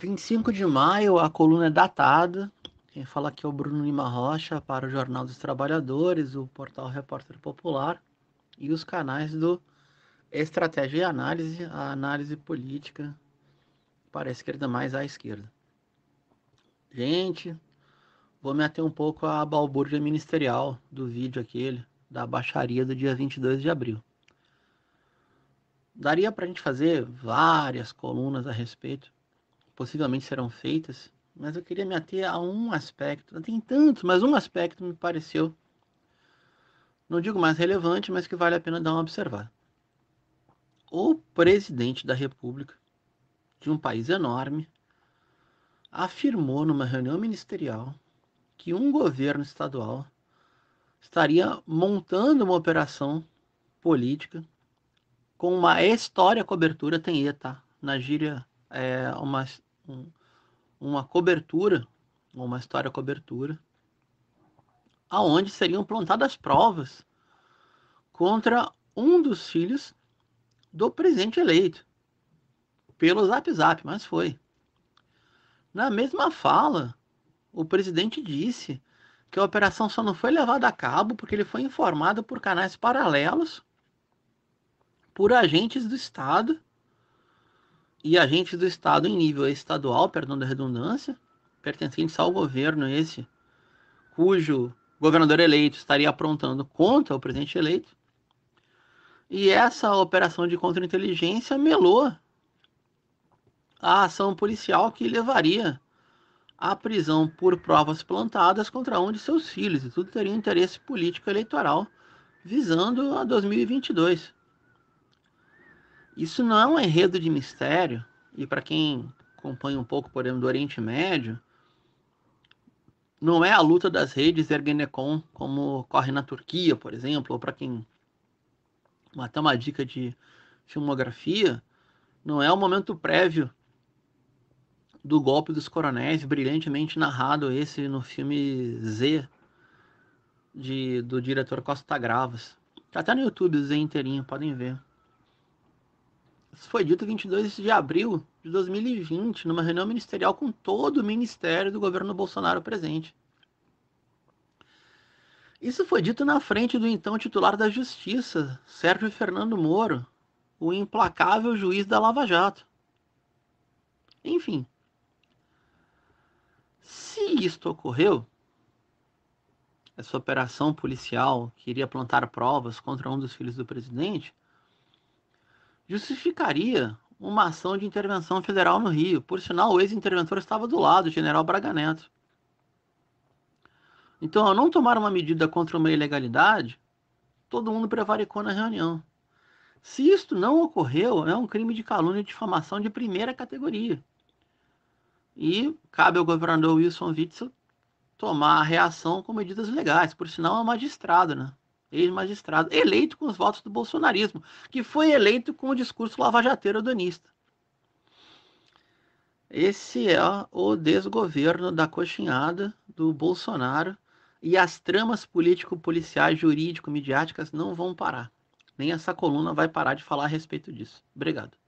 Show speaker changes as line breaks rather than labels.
25 de maio, a coluna é datada. Quem fala aqui é o Bruno Lima Rocha para o Jornal dos Trabalhadores, o portal Repórter Popular e os canais do Estratégia e Análise, a análise política para a esquerda tá mais à esquerda. Gente, vou me ater um pouco à balbúrdia ministerial do vídeo aquele, da baixaria do dia 22 de abril. Daria para a gente fazer várias colunas a respeito, possivelmente serão feitas, mas eu queria me ater a um aspecto. Tem tantos, mas um aspecto me pareceu, não digo mais relevante, mas que vale a pena dar uma observada. O presidente da República, de um país enorme, afirmou numa reunião ministerial que um governo estadual estaria montando uma operação política com uma história cobertura tem E, tá? Na gíria, é uma um, uma cobertura, uma história cobertura, aonde seriam plantadas provas contra um dos filhos do presidente eleito, pelo Zap Zap, mas foi. Na mesma fala, o presidente disse que a operação só não foi levada a cabo porque ele foi informado por canais paralelos, por agentes do Estado e agentes do Estado em nível estadual, perdão da redundância, pertencentes ao governo esse, cujo governador eleito estaria aprontando contra o presidente eleito. E essa operação de contra-inteligência melou a ação policial que levaria à prisão por provas plantadas contra um de seus filhos, e tudo teria interesse político eleitoral visando a 2022. Isso não é um enredo de mistério, e para quem acompanha um pouco, por exemplo, do Oriente Médio, não é a luta das redes Ergenekon como ocorre na Turquia, por exemplo, ou para quem até uma dica de filmografia, não é o momento prévio do golpe dos coronéis, brilhantemente narrado esse no filme Z de, do diretor Costa Gravas. Tá até no YouTube, Z inteirinho, podem ver. Isso foi dito 22 de abril de 2020, numa reunião ministerial com todo o ministério do governo Bolsonaro presente. Isso foi dito na frente do então titular da Justiça, Sérgio Fernando Moro, o implacável juiz da Lava Jato. Enfim, se isto ocorreu, essa operação policial que iria plantar provas contra um dos filhos do presidente, justificaria uma ação de intervenção federal no Rio. Por sinal, o ex-interventor estava do lado, o general Braga Neto. Então, ao não tomar uma medida contra uma ilegalidade, todo mundo prevaricou na reunião. Se isto não ocorreu, é um crime de calúnia e difamação de primeira categoria. E cabe ao governador Wilson Witzel tomar a reação com medidas legais. Por sinal, é um magistrado, né? ex-magistrado, eleito com os votos do bolsonarismo, que foi eleito com o discurso lavajateiro donista. Esse é o desgoverno da coxinhada do Bolsonaro e as tramas político-policiais, jurídico-midiáticas não vão parar. Nem essa coluna vai parar de falar a respeito disso. Obrigado.